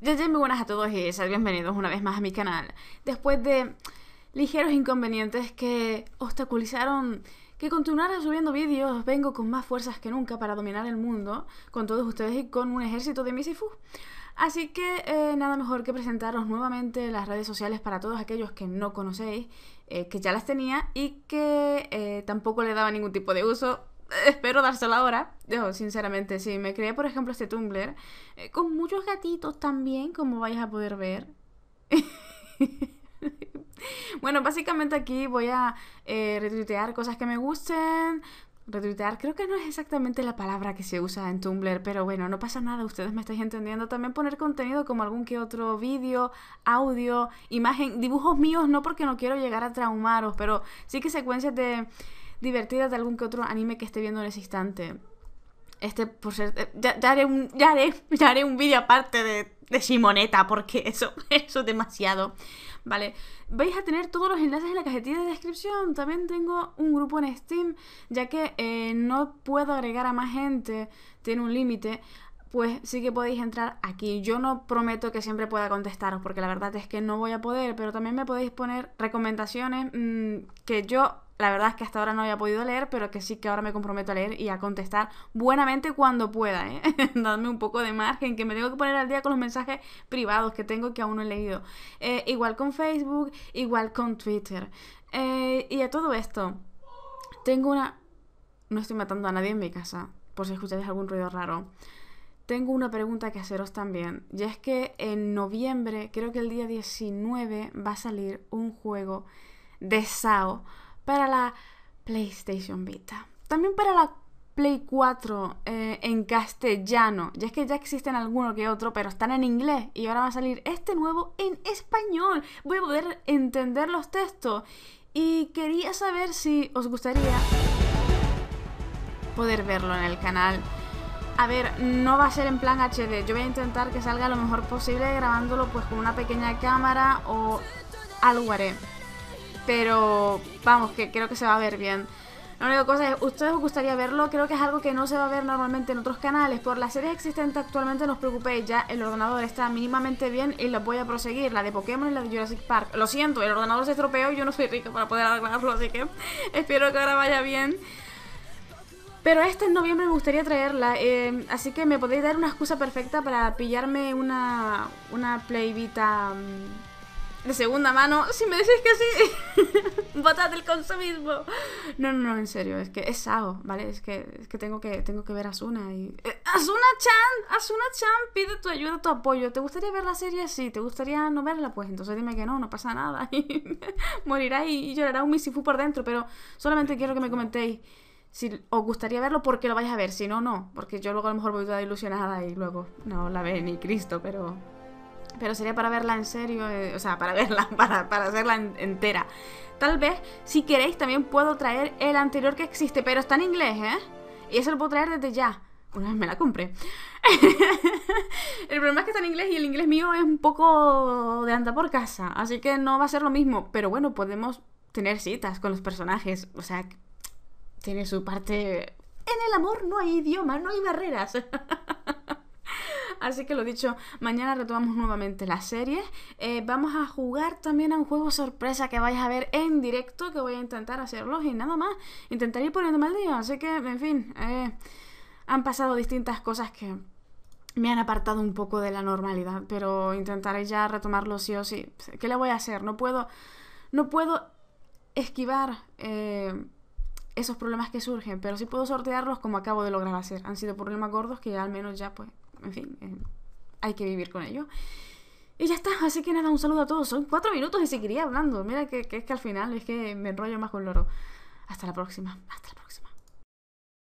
Yo, muy buenas a todos y sean bienvenidos una vez más a mi canal. Después de ligeros inconvenientes que obstaculizaron que continuara subiendo vídeos, vengo con más fuerzas que nunca para dominar el mundo con todos ustedes y con un ejército de Missy Así que eh, nada mejor que presentaros nuevamente las redes sociales para todos aquellos que no conocéis, eh, que ya las tenía y que eh, tampoco le daba ningún tipo de uso espero dársela ahora. Yo, sinceramente, sí. Me creé, por ejemplo, este Tumblr eh, con muchos gatitos también, como vais a poder ver. bueno, básicamente aquí voy a eh, retuitear cosas que me gusten. Retuitear, creo que no es exactamente la palabra que se usa en Tumblr, pero bueno, no pasa nada, ustedes me estáis entendiendo. También poner contenido como algún que otro vídeo, audio, imagen, dibujos míos, no porque no quiero llegar a traumaros, pero sí que secuencias de Divertida de algún que otro anime que esté viendo en ese instante. Este, por ser. Eh, ya, haré un. Ya haré, un vídeo aparte de, de Simoneta, porque eso, eso es demasiado. Vale. Vais a tener todos los enlaces en la cajetilla de descripción. También tengo un grupo en Steam, ya que eh, no puedo agregar a más gente, tiene un límite. Pues sí que podéis entrar aquí. Yo no prometo que siempre pueda contestaros, porque la verdad es que no voy a poder, pero también me podéis poner recomendaciones mm, que yo la verdad es que hasta ahora no había podido leer, pero que sí que ahora me comprometo a leer y a contestar buenamente cuando pueda, ¿eh? Dadme un poco de margen, que me tengo que poner al día con los mensajes privados que tengo que aún no he leído. Eh, igual con Facebook, igual con Twitter. Eh, y a todo esto, tengo una... No estoy matando a nadie en mi casa, por si escucháis algún ruido raro. Tengo una pregunta que haceros también, y es que en noviembre, creo que el día 19, va a salir un juego de SAO para la PlayStation Vita. También para la Play 4 eh, en castellano, ya es que ya existen alguno que otro, pero están en inglés y ahora va a salir este nuevo en español. Voy a poder entender los textos y quería saber si os gustaría poder verlo en el canal. A ver, no va a ser en plan HD, yo voy a intentar que salga lo mejor posible grabándolo pues con una pequeña cámara o algo haré. Pero vamos, que creo que se va a ver bien. La única cosa es, ¿ustedes os gustaría verlo? Creo que es algo que no se va a ver normalmente en otros canales. Por las series existentes actualmente, no os preocupéis, ya el ordenador está mínimamente bien y lo voy a proseguir. La de Pokémon y la de Jurassic Park. Lo siento, el ordenador se estropeó y yo no soy rico para poder arreglarlo, así que espero que ahora vaya bien. Pero este en noviembre me gustaría traerla, eh, así que me podéis dar una excusa perfecta para pillarme una, una mm, de segunda mano. Si me decís que sí, botad el consumismo. No, no, no, en serio, es que es Sao, ¿vale? Es que, es que, tengo, que tengo que ver a Asuna. Y... Eh, Asuna-chan, Asuna-chan pide tu ayuda, tu apoyo. ¿Te gustaría ver la serie? Sí, ¿te gustaría no verla? Pues entonces dime que no, no pasa nada. Y morirá y, llorará un misifu por dentro, pero solamente quiero que me comentéis si os gustaría verlo, porque lo vais a ver. Si no, no. Porque yo luego a lo mejor voy toda ilusionada y luego no la ve ni Cristo, pero pero sería para verla en serio, eh, o sea, para verla, para, hacerla entera. Tal vez, si queréis, también puedo traer el anterior que existe, pero está en inglés, ¿eh? Y eso lo puedo traer desde ya. Una vez me la compré. el problema es que está en inglés y el inglés mío es un poco de anda por casa, así que no va a ser lo mismo. Pero bueno, podemos tener citas con los personajes, o sea, tiene su parte... En el amor no hay idioma, no hay barreras. Así que lo dicho, mañana retomamos nuevamente La serie, eh, vamos a jugar también a un juego sorpresa que vais a ver en directo, que voy a intentar hacerlo y nada más. Intentaré ir poniendo mal día. Así que, en fin, eh, han pasado distintas cosas que me han apartado un poco de la normalidad, pero intentaré ya retomarlo sí o sí. ¿Qué le voy a hacer? No puedo, no puedo esquivar eh, esos problemas que surgen, pero sí puedo sortearlos como acabo de lograr hacer. Han sido problemas gordos que al menos ya pues en fin, eh, hay que vivir con ello. Y ya está, así que nada, un saludo a todos. Son cuatro minutos y seguiría hablando. Mira que, es que al final es que me enrollo más con loro. Hasta la próxima. Hasta la próxima.